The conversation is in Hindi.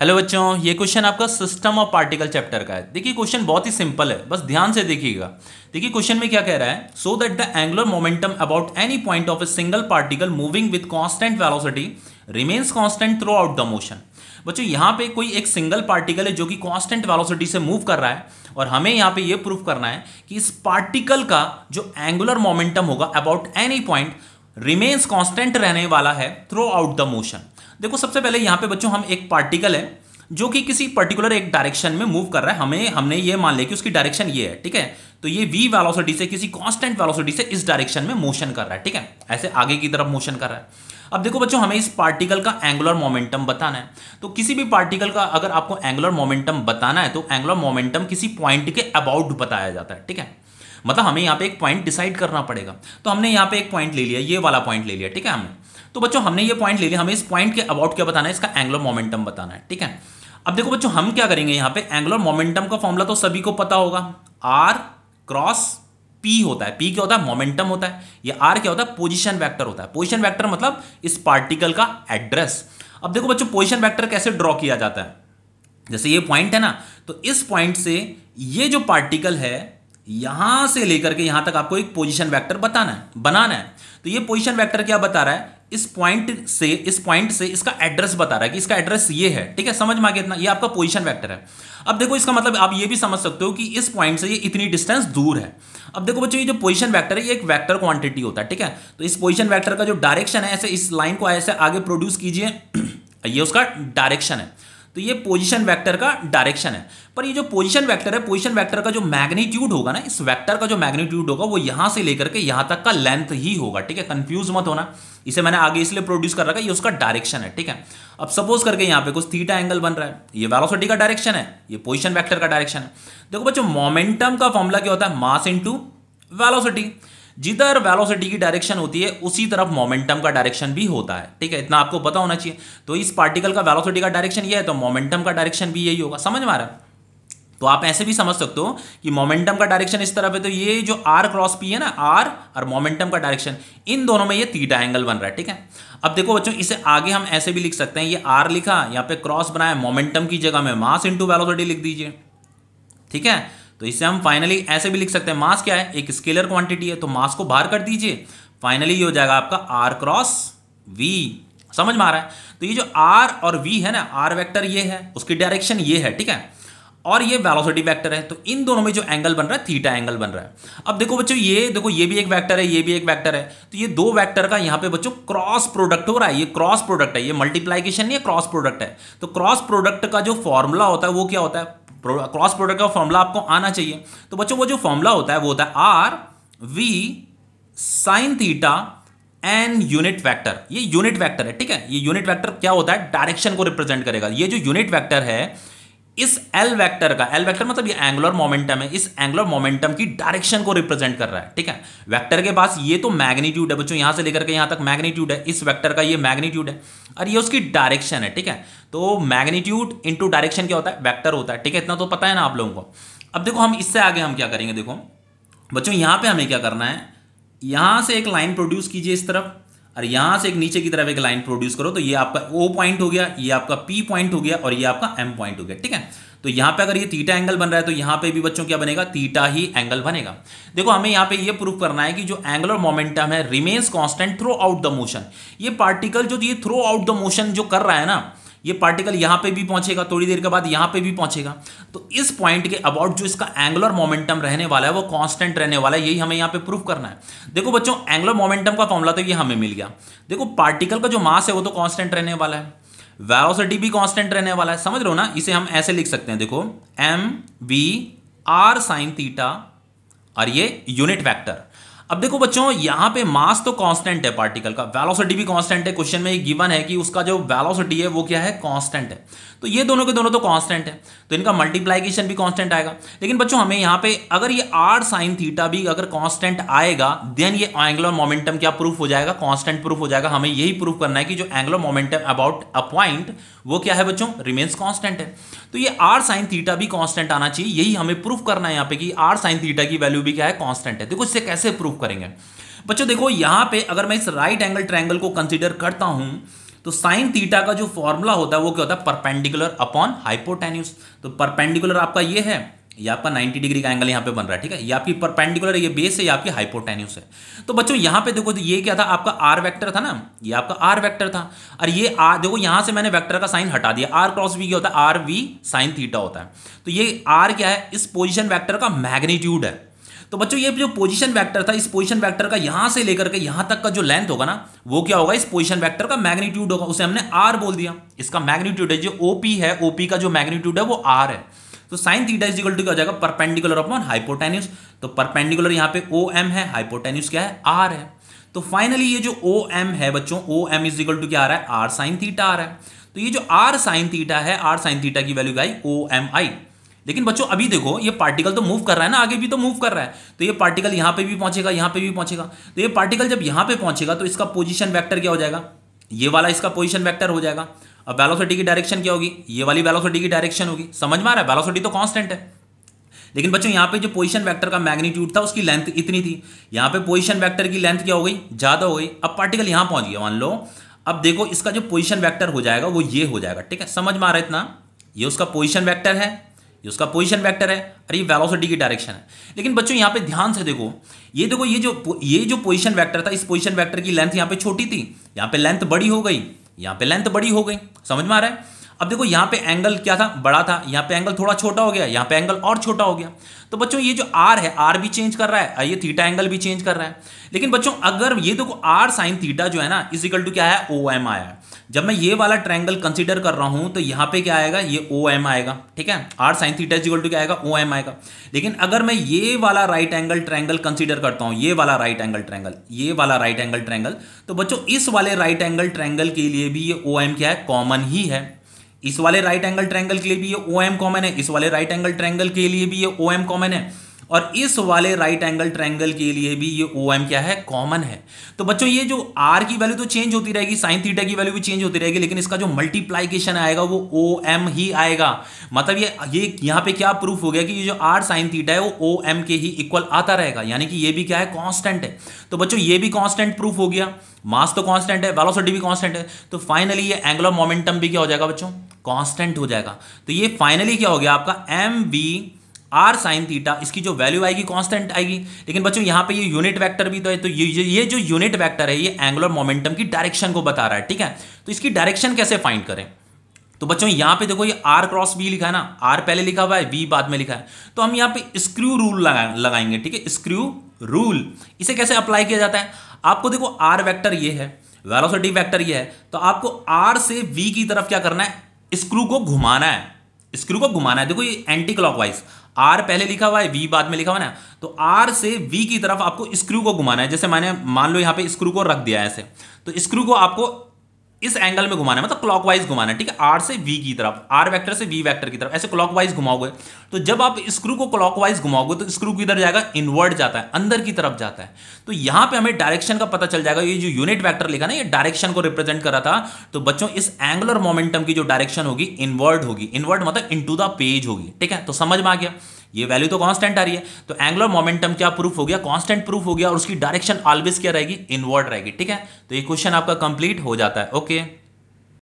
हेलो बच्चों ये क्वेश्चन आपका सिस्टम ऑफ पार्टिकल चैप्टर का है देखिए क्वेश्चन बहुत ही सिंपल है बस ध्यान से देखिएगा देखिए क्वेश्चन में क्या कह रहा है so that the angular momentum about any point of a single particle moving with constant velocity remains constant throughout the motion बच्चों यहाँ पे कोई एक सिंगल पार्टिकल है जो कि कांस्टेंट वेलोसिटी से मूव कर रहा है और हमें यहाँ पे ये प्रूव करना है कि इस पार्टिकल का जो एंगुलर मोमेंटम होगा about any point remains constant रहने वाला है थ्रू आउट द मोशन देखो सबसे पहले यहाँ पे बच्चों हम एक पार्टिकल है जो कि किसी पर्टिकुलर एक डायरेक्शन में मूव कर रहा है हमें हमने ये मान लिया कि उसकी डायरेक्शन ये है ठीक है तो ये वी वेलोसिटी से किसी कांस्टेंट वेलोसिटी से इस डायरेक्शन में मोशन कर रहा है ठीक है ऐसे आगे की तरफ मोशन कर रहा है अब देखो बच्चों हमें इस पार्टिकल का एंगुलर मोमेंटम बताना है तो किसी भी पार्टिकल का अगर आपको एंगुलर मोमेंटम बताना है तो एंगुलर मोमेंटम किसी पॉइंट के अबाउट बताया जाता है ठीक है मतलब हमें यहाँ पे एक पॉइंट डिसाइड करना पड़ेगा तो हमने यहाँ पे एक पॉइंट ले लिया ये वाला पॉइंट ले लिया ठीक है हमने तो बच्चों हमने ये पॉइंट ले लिया हमें इस पॉइंट के अबाउट क्या बताना है इसका एंगुलर मोमेंटम बताना है ठीक है अब देखो बच्चों हम क्या करेंगे यहाँ पे एंगुलर मोमेंटम का फॉर्मूला तो सभी को पता होगा आर क्रॉस पी होता है पी क्या होता है मोमेंटम होता है ये आर क्या होता है पोजिशन वैक्टर होता है पोजिशन वैक्टर मतलब इस पार्टिकल का एड्रेस अब देखो बच्चों पोजिशन वैक्टर कैसे ड्रॉ किया जाता है जैसे ये पॉइंट है ना तो इस पॉइंट से ये जो पार्टिकल है यहां से लेकर के यहां तक आपको एक पोजिशन वैक्टर बताना है बनाना है तो यह पोजिशन वैक्टर क्या बता रहा है इस पॉइंट से इस पॉइंट से इसका एड्रेस बता रहा है कि इसका एड्रेस ये है ठीक है समझ में आ गया इतना ये आपका पोजीशन वेक्टर है अब देखो इसका मतलब आप ये भी समझ सकते हो कि इस पॉइंट से ये इतनी डिस्टेंस दूर है अब देखो बच्चों ये जो पोजीशन वेक्टर है ये एक वेक्टर क्वांटिटी होता है ठीक है तो इस पोजिशन वैक्टर का जो डायरेक्शन है ऐसे इस लाइन को ऐसे आगे प्रोड्यूस कीजिए ये उसका डायरेक्शन है तो ये पोजिशन वैक्टर का डायरेक्शन है पर ये जो पोजिशन वैक्टर है पोजिशन वैक्टर का जो मैग्नीट्यूड होगा ना इस वैक्टर का जो मैग्नीट्यूड होगा वो यहाँ से लेकर के यहाँ तक का लेंथ ही होगा ठीक है कंफ्यूज मत होना इसे मैंने आगे इसलिए प्रोड्यूस कर रखा है ये उसका डायरेक्शन है ठीक है अब सपोज करके यहाँ पे कुछ थीटा एंगल बन रहा है ये वेलोसिटी का डायरेक्शन है ये पोजिशन वैक्टर का डायरेक्शन है देखो बच्चों मोमेंटम का फॉर्मूला क्या होता है मास इंटू वेलोसिटी जिधर वेलोसिटी की डायरेक्शन होती है उसी तरफ मोमेंटम का डायरेक्शन भी होता है ठीक है इतना आपको पता होना चाहिए तो इस पार्टिकल का वेलोसिटी का डायरेक्शन ये है तो मोमेंटम का डायरेक्शन भी यही होगा समझ मारा तो आप ऐसे भी समझ सकते हो कि मोमेंटम का डायरेक्शन इस तरफ है तो ये जो आर क्रॉस पी है ना आर और मोमेंटम का डायरेक्शन इन दोनों में ये थीटा एंगल बन रहा है ठीक है अब देखो बच्चों इसे आगे हम ऐसे भी लिख सकते हैं ये आर लिखा यहाँ पे क्रॉस बनाया मोमेंटम की जगह में मास इंटू वेलोसिटी लिख दीजिए ठीक है तो इसे हम फाइनली ऐसे भी लिख सकते हैं मास क्या है एक स्केलर क्वांटिटी है तो मास को बाहर कर दीजिए फाइनली ये हो जाएगा आपका आर क्रॉस वी समझ में आ रहा है तो ये जो आर और वी है ना आर वैक्टर ये है उसकी डायरेक्शन ये है ठीक है और ये वेलोसिटी वेक्टर है तो इन दोनों में जो एंगल बन रहा है थीटा एंगल बन रहा है अब देखो बच्चों ये देखो ये भी एक वेक्टर है ये भी एक वेक्टर है तो ये दो वेक्टर का यहां पे बच्चों क्रॉस प्रोडक्ट हो रहा है ये क्रॉस प्रोडक्ट है ये मल्टीप्लाइकेशन नहीं है क्रॉस प्रोडक्ट है तो क्रॉस प्रोडक्ट का जो फॉर्मूला होता है वो क्या होता है क्रॉस प्रोडक्ट का फॉर्मूला आपको आना चाहिए तो बच्चों वो जो फॉर्मूला होता है वो होता है R V sine theta N unit vector ये यूनिट वैक्टर है ठीक है ये यूनिट वैक्टर क्या होता है डायरेक्शन को रिप्रेजेंट करेगा ये जो यूनिट वैक्टर है इस एल वेक्टर का एल वेक्टर मतलब ये एंगुलर मोमेंटम है इस एंगुलर मोमेंटम की डायरेक्शन को रिप्रेजेंट कर रहा है ठीक है वेक्टर के पास ये तो मैग्नीट्यूड है बच्चों यहां से लेकर के यहां तक मैग्नीट्यूड है इस वेक्टर का ये मैग्नीट्यूड है और ये उसकी डायरेक्शन है ठीक है तो मैग्नीट्यूड इंटू डायरेक्शन क्या होता है वैक्टर होता है ठीक है इतना तो पता है ना आप लोगों को अब देखो हम इससे आगे हम क्या करेंगे देखो बच्चों यहां पर हमें क्या करना है यहां से एक लाइन प्रोड्यूस कीजिए इस तरफ और यहां से एक नीचे की तरफ एक लाइन प्रोड्यूस करो तो ये आपका ओ पॉइंट हो गया ये आपका पी पॉइंट हो गया और ये आपका एम पॉइंट हो गया ठीक है तो यहां पे अगर ये थीटा एंगल बन रहा है तो यहां पे भी बच्चों क्या बनेगा थीटा ही एंगल बनेगा देखो हमें यहाँ पे ये प्रूफ करना है कि जो एंगुलर मोमेंटम है remains constant throughout the motion ये पार्टिकल जो ये थ्रू आउट द मोशन जो कर रहा है ना ये पार्टिकल यहां पे भी पहुंचेगा थोड़ी देर के बाद यहां पे भी पहुंचेगा तो इस पॉइंट के अबाउट जो इसका एंगुलर मोमेंटम रहने वाला है वो कांस्टेंट रहने वाला है यही हमें यहां पे प्रूफ करना है देखो बच्चों एंगुलर मोमेंटम का फॉर्मुला तो ये हमें मिल गया देखो पार्टिकल का जो मास है वो तो कॉन्स्टेंट रहने वाला है वेलोसिटी भी कॉन्स्टेंट रहने वाला है समझ रहे हो ना इसे हम ऐसे लिख सकते हैं देखो M V R sine theta और ये यूनिट वैक्टर अब देखो बच्चों यहां पे मास तो कांस्टेंट है पार्टिकल का वेलोसिटी भी कांस्टेंट है क्वेश्चन में ये गिवन है कि उसका जो वेलोसिटी है वो क्या है कांस्टेंट है तो ये दोनों के दोनों तो कांस्टेंट है तो इनका मल्टीप्लाइकेशन भी कांस्टेंट आएगा लेकिन बच्चों हमें यहां पे अगर ये आर साइन थीटा भी अगर कॉन्स्टेंट आएगा देन ये एंगुलर मोमेंटम क्या प्रूफ हो जाएगा कॉन्स्टेंट प्रूफ हो जाएगा हमें यही प्रूफ करना है कि जो angular momentum about a point वो क्या है बच्चों रिमेन्स कॉन्स्टेंट है तो ये आर साइन थीटा भी कॉन्स्टेंट आना चाहिए यही हमें प्रूफ करना है यहाँ पे कि आर साइन थीटा की वैल्यू भी क्या है कॉन्स्टेंट है देखो इससे कैसे प्रूफ करेंगे बच्चों देखो यहां पे अगर मैं इस राइट एंगल ट्रायंगल को कंसीडर करता हूं तो साइन थीटा का जो फॉर्मूला होता है वो क्या होता है परपेंडिकुलर अपॉन हाइपोटेन्यूस तो परपेंडिकुलर आपका ये है ये आपका 90 डिग्री का एंगल यहां पे बन रहा है ठीक है ये आपकी परपेंडिकुलर ये बेस है ये आपकी हाइपोटेन्यूस है तो बच्चों यहां पे देखो तो ये क्या था आपका आर वेक्टर था ना ये आपका आर वेक्टर था और ये आर देखो यहां से मैंने वेक्टर का साइन हटा दिया आर क्रॉस वी क्या होता है आर वी साइन थीटा होता है तो ये आर क्या है इस पोजिशन वैक्टर का मैग्नीट्यूड है तो बच्चों ये जो पोजीशन वेक्टर था इस पोजीशन वेक्टर का यहां से लेकर के यहां तक का जो लेंथ होगा ना वो क्या होगा इस पोजीशन वेक्टर का मैग्नीट्यूड होगा उसे हमने आर बोल दिया इसका मैग्नीट्यूड है जो ओपी है ओपी का जो मैग्नीट्यूड है वो आर है तो sine theta is equal to क्या हो जाएगा परपेंडिकुलर अपॉन हाइपोटेन्यूस तो परपेंडिकुलर यहाँ पे ओ एम है हाइपोटेन्यूस क्या है आर है तो फाइनली ये जो ओ एम है बच्चों O M is equal to क्या आ रहा है आर साइन थीटा आ रहा है तो ये जो आर साइन थीटा है आर साइन थीटा की वैल्यू क्या आई ओ एम आई लेकिन बच्चों अभी देखो ये पार्टिकल तो मूव कर रहा है ना आगे भी तो मूव कर रहा है तो ये पार्टिकल यहां पे भी पहुंचेगा यहां पे भी पहुंचेगा तो ये पार्टिकल जब यहां पे पहुंचेगा तो इसका पोजीशन वेक्टर क्या हो जाएगा ये वाला इसका पोजीशन वेक्टर हो जाएगा अब वेलोसिटी की डायरेक्शन क्या होगी ये वाली वेलोसिटी की डायरेक्शन होगी समझ में आ रहा है वेलोसिटी तो कांस्टेंट है लेकिन बच्चों यहां पे जो पोजीशन वेक्टर का मैग्नीट्यूड था उसकी लेंथ इतनी थी यहां पे पोजीशन वेक्टर की लेंथ क्या हो गई ज़्यादा हो गई अब पार्टिकल यहां पहुंच गया मान लो अब देखो इसका जो पोजीशन वेक्टर हो जाएगा वो ये हो जाएगा ठीक है समझ में आ रहा है इतना ये उसका पोजीशन वेक्टर है ये उसका पोजिशन वैक्टर है और ये वेलोसिटी की डायरेक्शन है लेकिन बच्चों यहाँ पे ध्यान से देखो ये देखो ये जो ये जो पोजिशन वैक्टर था इस पोजिशन वैक्टर की लेंथ यहाँ पे छोटी थी यहाँ पे लेंथ बड़ी हो गई यहाँ पे लेंथ बड़ी हो गई समझ में आ रहा है अब देखो यहाँ पे एंगल क्या था बड़ा था यहाँ पे एंगल थोड़ा छोटा हो गया यहाँ पे एंगल और छोटा हो गया तो बच्चों ये जो आर है आर भी चेंज कर रहा है ये थीटा एंगल भी चेंज कर रहा है लेकिन बच्चों अगर ये देखो आर साइन थीटा जो है ना इजिकल टू क्या है ओ एम आया जब मैं ये वाला ट्रैंगल कंसिडर कर रहा हूँ तो यहाँ पे क्या आएगा ये ओ एम आएगा ठीक है R sine theta is equal to क्या आएगा ओ एम आएगा लेकिन अगर मैं ये वाला राइट एंगल ट्रैंगल कंसिडर करता हूँ ये वाला राइट एंगल ट्रैंगल ये वाला राइट एंगल ट्रैंगल तो बच्चों इस वाले राइट एंगल ट्रैंगल के लिए भी ये ओ एम क्या है कॉमन ही है इस वाले राइट एंगल ट्रैंगल के लिए भी ये ओ एम कॉमन है इस वाले राइट एंगल ट्रैंगल के लिए भी ये ओ एम कॉमन है और इस वाले राइट एंगल ट्रैंगल के लिए भी ये ओ एम क्या है कॉमन है तो बच्चों ये जो आर की वैल्यू तो चेंज होती रहेगी साइन थीटा की वैल्यू भी चेंज होती रहेगी लेकिन इसका जो मल्टीप्लाइकेशन आएगा वो ओ एम ही आएगा मतलब ये ये यहाँ पे क्या प्रूफ हो गया कि ये जो आर साइन थीटा है वो ओ एम के ही इक्वल आता रहेगा यानी कि ये भी क्या है कॉन्स्टेंट है तो बच्चों ये भी कॉन्स्टेंट प्रूफ हो गया मास तो कॉन्स्टेंट है वेलोसिटी भी कॉन्स्टेंट है तो फाइनली ये एंगल ऑफ मोमेंटम भी क्या हो जाएगा बच्चों कांस्टेंट हो जाएगा तो ये फाइनली क्या हो गया आपका M V R sine theta इसकी जो वैल्यू आएगी कांस्टेंट आएगी लेकिन बच्चों यहां पे ये यूनिट वेक्टर भी तो है तो ये ये जो यूनिट वेक्टर है ये एंगुलर मोमेंटम की डायरेक्शन को बता रहा है ठीक है तो इसकी डायरेक्शन कैसे फाइंड करें तो बच्चों यहां पे देखो ये आर क्रॉस बी लिखा है ना आर पहले लिखा हुआ है बी बाद में लिखा है तो हम यहां पर स्क्रू रूल लगा, लगाएंगे ठीक है स्क्रू रूल इसे कैसे अप्लाई किया जाता है आपको देखो आर वैक्टर ये है वेलोसिटी वैक्टर यह है तो आपको आर से वी की तरफ क्या करना है स्क्रू को घुमाना है स्क्रू को घुमाना है देखो ये एंटी क्लॉकवाइज आर पहले लिखा हुआ है वी बाद में लिखा हुआ ना तो आर से वी की तरफ आपको स्क्रू को घुमाना है जैसे मैंने मान लो यहां पे स्क्रू को रख दिया है ऐसे तो स्क्रू को आपको इस एंगल में घुमाना है मतलब क्लॉकवाइज घुमाना है ठीक है आर से वी की तरफ आर वेक्टर से वी वेक्टर की तरफ ऐसे क्लॉकवाइज घुमाओगे तो जब आप स्क्रू को क्लॉकवाइज घुमाओगे तो स्क्रू किधर जाएगा इनवर्ड जाता है अंदर की तरफ जाता है तो यहां पे हमें डायरेक्शन का पता चल जाएगा ये जो यूनिट वैक्टर लिखा ना ये डायरेक्शन को रिप्रेजेंट करा था तो बच्चों इस एंगुलर मोमेंटम की जो डायरेक्शन होगी इनवर्ड होगी इनवर्ड मतलब इन द पेज होगी ठीक है तो समझ में आ गया ये वैल्यू तो कांस्टेंट आ रही है तो एंगुलर मोमेंटम क्या प्रूफ हो गया कांस्टेंट प्रूफ हो गया और उसकी डायरेक्शन ऑलवेज क्या रहेगी इनवर्ड रहेगी ठीक है तो ये क्वेश्चन आपका कंप्लीट हो जाता है ओके